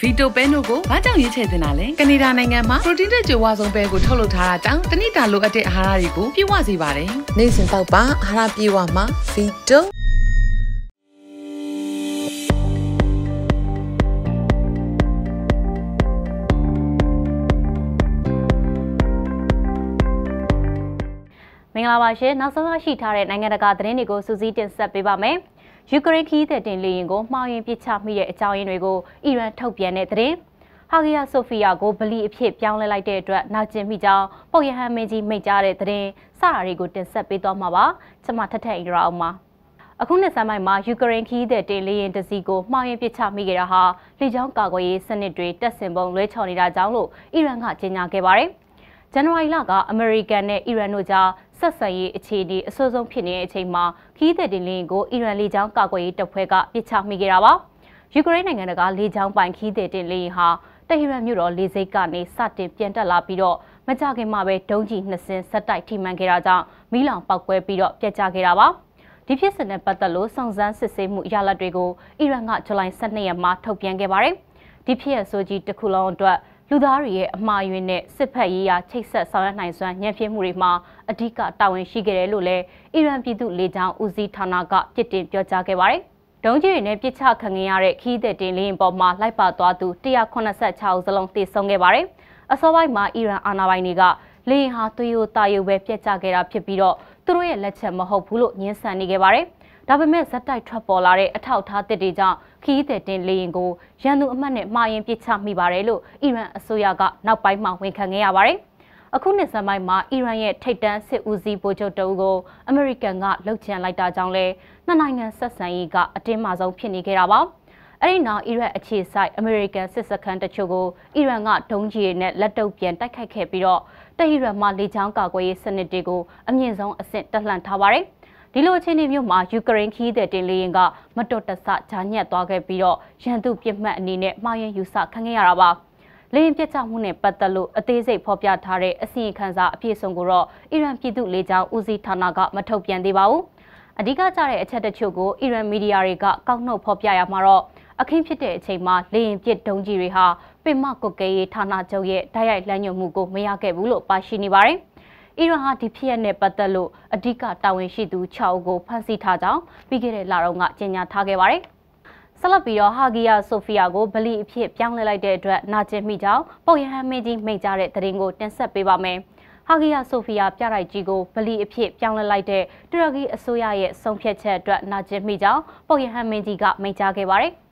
ဗီတိုပဲနိုကိုဘာကြောင့်ရွေးချယ်တင်တာလဲကနေဒါနိုင်ငံမှာပရိုတင်းတဲ့ကြွယ်ဝဆုံးပဲကိုထုတ်လုပ်ထားတာကြောင့်တနိတာလိုအပ်တဲ့အာဟာရတွေကိုပြည့်ဝစေပါတယ်နေ့စဉ်ပေါက်ပါအာဟာရပြည့်ဝမှာဗီတိုမင်္ဂလာပါရှင်နောက်ဆုံးရရှိထားတဲ့နိုင်ငံတကာသတင်းတွေကိုစူးစီးတင်ဆက်ပေးပါမယ်ယူကရိန်းခီးသက်တင်လေရင်ကိုမှားယွင်းပစ်ချမိတဲ့အကြောင်းရင်းတွေကိုအီရန်ထုတ်ပြန်တဲ့သတင်းဟာဂီယာဆိုဖီယာကိုဗလီအဖြစ်ပြောင်းလဲလိုက်တဲ့အတွက်နောက်ကျင်မိကြောင်းပုတ်ရဟန်းမင်းကြီးမိန့်ကြားတဲ့သတင်းစတာတွေကိုတင်ဆက်ပေးသွားမှာပါကျွန်မထထက်အီရာအောင်ပါအခုနှစ်ဆန်းပိုင်းမှာယူကရိန်းခီးတဲ့တင်လေရင်တစီကိုမှားယွင်းပစ်ချမိခဲ့တာဟာလေကြောင်းကာကွယ်ရေးစနစ်တွေတက်ဆင်ပုံလွဲချော်နေတာကြောင့်လို့အီရန်ကကြေညာခဲ့ပါတယ်ဇန်နဝါရီလကအမေရိကန်နဲ့အီရန်တို့ကြားဆက်ဆံရေးအခြေအနေအဆိုးဆုံးဖြစ်နေတဲ့အချိန်မှာခီးသည်တင်လင်းကိုအီရန်လေကြောင်းကာကွယ်ရေးတပ်ဖွဲ့ကပစ်ချမိခဲ့တာပါယူကရိန်းနိုင်ငံကလေကြောင်းပိုင်ခီးသည်တင်လင်းဟာတဟီရန်မြို့တော်လေဆိပ်ကနေစတင်ပြန်တက်လာပြီးတော့မကြခင်မှာပဲဒုံးကျည်နှစ်စင်းဆက်တိုက်ထိမှန်ခဲ့တာကြောင့်မီးလောင်ပောက်ကွဲပြီးတော့ပြက်ကျခဲ့တာပါဒီဖြစ်စဉ်နဲ့ပတ်သက်လို့စုံစမ်းစစ်ဆေးမှုရလဒ်တွေကိုအီရန်ကဇူလိုင်12ရက်မှာထုတ်ပြန်ခဲ့ပါတယ်ဒီဖြစ်ရဆိုကြီးတစ်ခုလုံးအတွက်လူသားတွေရဲ့အမှားယွင်းနဲ့စစ်ဖက်ရေးရာချိတ်ဆက်ဆောင်ရွက်နိုင်စွမ်းညံ့ဖျင်းမှုတွေမှာအဓိကတာဝန်ရှိခဲ့တယ်လို့လည်းအီရန်ပြည်သူ့လေကြောင်းဦးစီးဌာနကပြစ်တင်ပြောကြားခဲ့ပါတယ်။ဒုံးကျည်တွေနဲ့ပြစ်ချခံရတဲ့ခီးသည်တင်လေယာဉ်ပေါ်မှာလိုက်ပါသွားသူ186ဦးစလုံးသေဆုံးခဲ့ပါတယ်။အစောပိုင်းမှာအီရန်အာဏာပိုင်တွေကလေယာဉ်ဟာသွေးရိုးတာယိုပဲပြက်ကျခဲ့တာဖြစ်ပြီးတော့သူတို့ရဲ့လက်ချက်မဟုတ်ဘူးလို့ညင်းဆန်နေခဲ့ပါတယ်။ဒါပေမဲ့ဇက်တိုက်ထွက်ပေါ်လာတဲ့အထောက်အထားသစ်တွေကြောင့်ခီးသည်တင်လေရင်ကိုရန်သူအမှတ်နဲ့မှားယွင်းပစ်ချမိပါတယ်လို့အီရန်အစိုးရကနောက်ပိုင်းမှာဝန်ခံခဲ့ရပါတယ်။အခုနှစ်စပိုင်းမှာအီရန်ရဲ့ထိပ်တန်းစစ်ဦးစီးဗိုလ်ချုပ်တအုပ်ကိုအမေရိကန်ကလှုပ်ချန်လိုက်တာကြောင့်လဲနှစ်နိုင်ငံဆက်ဆံရေးကအတင်းမာဆုံးဖြစ်နေခဲ့တာပါ။အဲ့ဒီနောက်အီရတ်အခြေစိုက်အမေရိကန်စစ်စခန်းတချို့ကိုအီရန်ကဒုံးကျည်နဲ့လက်တုပ်ပြန်တိုက်ခိုက်ခဲ့ပြီးတော့တဟီရန်မှလေကြောင်းကာကွယ်ရေးစနစ်တွေကိုအမြင့်ဆုံးအဆင့်တက်လှမ်းထားပါတယ်။ဒီလိုအခြေအနေမျိုးမှာယူကရိန်းခီးတဲ့တင်လေရင်ကမတော်တဆဂျာညက်သွားခဲ့ပြီးတော့ရန်သူပြစ်မှတ်အနေနဲ့မှားယွင်းယူဆခံခဲ့ရတာပါလေရင်ပြတ်ကျမှုနဲ့ပတ်သက်လို့အသေးစိတ်ဖော်ပြထားတဲ့အစီရင်ခံစာအပြည့်အစုံကိုတော့အီရန်ပြည်သူ့လေကြောင်းဦးစီးဌာနကမထုတ်ပြန်သေးပါဘူးအဓိကကျတဲ့အချက်တချို့ကိုအီရန်မီဒီယာတွေကကောက်နှုတ်ဖော်ပြရမှာတော့အခင်းဖြစ်တဲ့အချိန်မှာလေရင်ပြစ်ဒုံးကြီးတွေဟာပင်မကုတ်ကဲရေးဌာနချုပ်ရဲ့တိုက်ရိုက်လမ်းညွှန်မှုကိုမရခဲ့ဘူးလို့ပါရှိနေပါတယ်။အီရန်ဟာဒီဖြစ်ရပ်နဲ့ပတ်သက်လို့အဓိကတာဝန်ရှိသူ6ဦးကိုဖမ်းဆီးထားကြောင်းပြီးခဲ့တဲ့လတုန်းကကြေညာထားခဲ့ပါတယ်။ဆက်လက်ပြီးတော့ဟာဂီယာဆိုဖီယာကိုဗလီအဖြစ်ပြောင်းလဲလိုက်တဲ့အတွက်နာကျင်မိကြောင်းပုတ်ရဟန်းမင်းကြီးမိန့်ကြားတဲ့သတင်းကိုတင်ဆက်ပေးပါမယ်။ဟာဂီယာဆိုဖီယာပြတိုက်ကြီးကိုဗလီအဖြစ်ပြောင်းလဲလိုက်တဲ့တူရကီအစိုးရရဲ့ဆုံးဖြတ်ချက်အတွက်နာကျင်မိကြောင်းပုတ်ရဟန်းမင်းကြီးကမိန့်ကြားခဲ့ပါတယ်။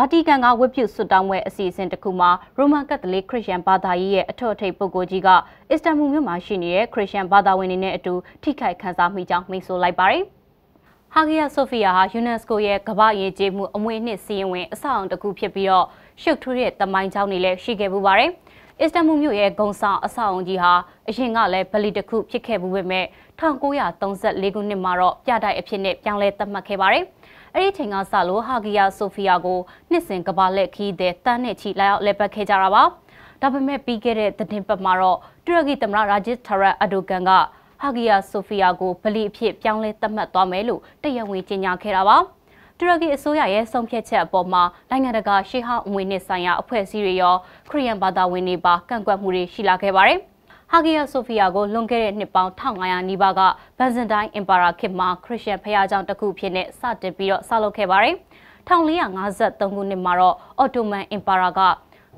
ဗာတီကန်ကဝတ်ပြုဆုတောင်းပွဲအစီအစဉ်တစ်ခုမှာရိုမန်ကက်သလစ်ခရစ်ယာန်ဘာသာရေးရဲ့အထောက်အထိပ်ပုဂ္ဂိုလ်ကြီးကအစ္စတန်ဘူမြို့မှာရှိနေတဲ့ခရစ်ယာန်ဘာသာဝင်တွေနဲ့အတူထိခိုက်ခံစားမိကြောင်းမိန့်ဆိုလိုက်ပါတယ်။ဟာဂီယာဆိုဖီယာဟာ UNESCO ရဲ့ကမ္ဘာရေးကြေးမှုအမွေအနှစ်စီးရင်ဝင်အဆောက်အုံတစ်ခုဖြစ်ပြီးတော့ရှုပ်ထွေးတဲ့တမိုင်းကြောင်းတွေလည်းရှိခဲ့ပူပါတယ်။အစ္စတန်ဘူမြို့ရဲ့ဂုံဆောင်အဆောက်အုံကြီးဟာအရင်ကလည်းဗလီတစ်ခုဖြစ်ခဲ့ဘူးပေမဲ့1934ခုနှစ်မှာတော့ပြတိုက်အဖြစ်နဲ့ပြောင်းလဲသတ်မှတ်ခဲ့ပါတယ်။အဲဒီချိန်ကစလို့ဟာဂီယာဆိုဖီယာကိုနှစ်စဉ်ကမ္ဘာလက်ခီးတဲ့တန်းနဲ့ချီလာရောက်လဲပတ်ခဲ့ကြတာပါ။ဒါပေမဲ့ပြီးခဲ့တဲ့သတင်းပတ်မှာတော့တူရကီသမ္မတရာဂျစ်ထာရတ်အဒိုကန်ကဟာဂီယာဆိုဖီယာကိုဗလီအဖြစ်ပြောင်းလဲသတ်မှတ်သွားမယ်လို့တရားဝင်ကြေညာခဲ့တာပါ။တူရကီအစိုးရရဲ့ဆုံးဖြတ်ချက်အပေါ်မှာနိုင်ငံတကာရှေးဟောင်းအမွေနှစ်ဆိုင်ရာအဖွဲ့အစည်းတွေရော ခရီးယန်ဘာသာဝင်တွေပါကန့်ကွက်မှုတွေရှိလာခဲ့ပါတယ်။ဟာဂီယာဆိုဖီယာကိုလွန်ခဲ့တဲ့နှစ်ပေါင်း1500နီးပါးကဗန်ဇန်တိုင်းအင်ပါရာခေတ်မှာခရစ်ယာန်ဘုရားကျောင်းတစ်ခုဖြစ်တဲ့စတင်ပြီးတော့ဆောက်လုပ်ခဲ့ပါတယ်။1453ခုနှစ်မှာတော့အော်တိုမန်အင်ပါရာက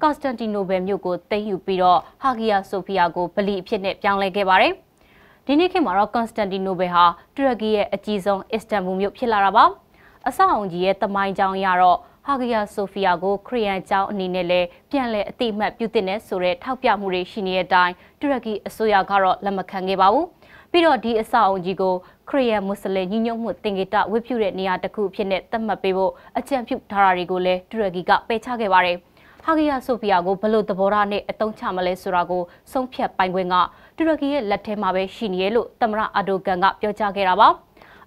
ကော့စတန်တီနိုပယ်မြို့ကိုသိမ်းယူပြီးတော့ဟာဂီယာဆိုဖီယာကိုဗလီအဖြစ်နဲ့ပြောင်းလဲခဲ့ပါတယ်။ဒီနေ့ခေတ်မှာတော့ကွန်စတန်တီနိုပယ်ဟာတူရကီရဲ့အကြီးဆုံးအစ္စတန်ဘူမြို့ဖြစ်လာတာပါ။အဆောက်အုံကြီးရဲ့တမိုင်းကြောင်းအရတော့ဟာဂီယာဆိုဖီယာကို ခရီးယန်ကျောင်းအနေနဲ့လည်းပြန်လည်အတိအမှတ်ပြုသင့်တဲ့ဆိုတဲ့ထောက်ပြမှုတွေရှိနေတဲ့အတိုင်းတူရကီအစိုးရကတော့လက်မခံခဲ့ပါဘူး။ပြီးတော့ဒီအဆောက်အုံကြီးကိုခရီးယန်မွတ်စလင်ညီညွတ်မှုတင်ဂေတဝတ်ပြုတဲ့နေရာတစ်ခုအဖြစ်နဲ့သတ်မှတ်ပေးဖို့အကြံပြုထားတာတွေကိုလည်းတူရကီကပယ်ချခဲ့ပါတယ်။ဟာဂီယာဆိုဖီယာကိုဘလို့သဘောထားနဲ့အတုံးချမလဲဆိုတာကိုဆုံးဖြတ်ပိုင်ခွင့်ကတူရကီရဲ့လက်ထဲမှာပဲရှိနေရလို့သမ္မတအာဒိုဂန်ကပြောကြားခဲ့တာပါ။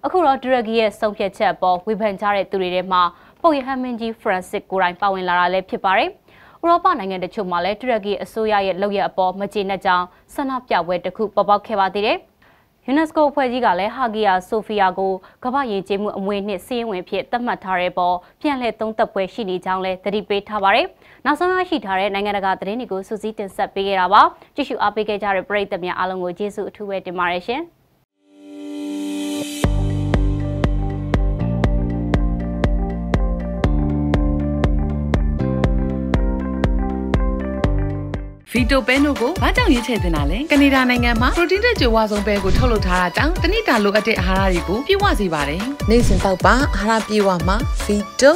အခုတော့ဒူရဂီရဲ့ဆုံးဖြတ်ချက်ပေါ်ဝေဖန်ကြတဲ့သူတွေထဲမှာပုတ်ရဟမင်းကြီးဖရန်စစ်ကိုရိုင်းပါဝင်လာတာလည်းဖြစ်ပါတယ်။ဥရောပနိုင်ငံတချို့မှာလည်းတူရကီအစိုးရရဲ့လုပ်ရက်အပေါ်မကျေနပ်ကြောင်းဆန္ဒပြပွဲတစ်ခု ပေါ်ပေါက်ခဲ့ပါသေးတယ်။ UNESCO အဖွဲ့ကြီးကလည်းဟာဂီယာဆိုဖီယာကိုကမ္ဘာရင်ကျေးမှုအမွေနှစ်စည်းဝင်ဖြစ်သတ်မှတ်ထားတဲ့ပေါ်ပြန်လည်သုံးသပ်ပွဲရှိနေကြောင်းလည်းသတိပေးထားပါတယ်။နောက်ဆုံးရရှိထားတဲ့နိုင်ငံတကာသတင်းတွေကိုစူးစီးတင်ဆက်ပေးခဲ့တာပါ။ကြည့်ရှုအားပေးခဲ့ကြတဲ့ပရိသတ်များအားလုံးကိုကျေးဇူးအထူးပဲတင်ပါတယ်ရှင်။ဗီတိုပဲနိုကိုဘာကြောင့်ရွေးချယ်တင်တာလဲကနေဒါနိုင်ငံမှာပရိုတင်းတဲ့ကြွယ်ဝဆုံးပဲကိုထုတ်လုပ်ထားတာကြောင့်တနိတာလိုအပ်တဲ့အာဟာရတွေကိုပြည့်ဝစေပါတယ်နေ့စဉ်ပေါက်ပါအာဟာရပြည့်ဝမှာဗီတို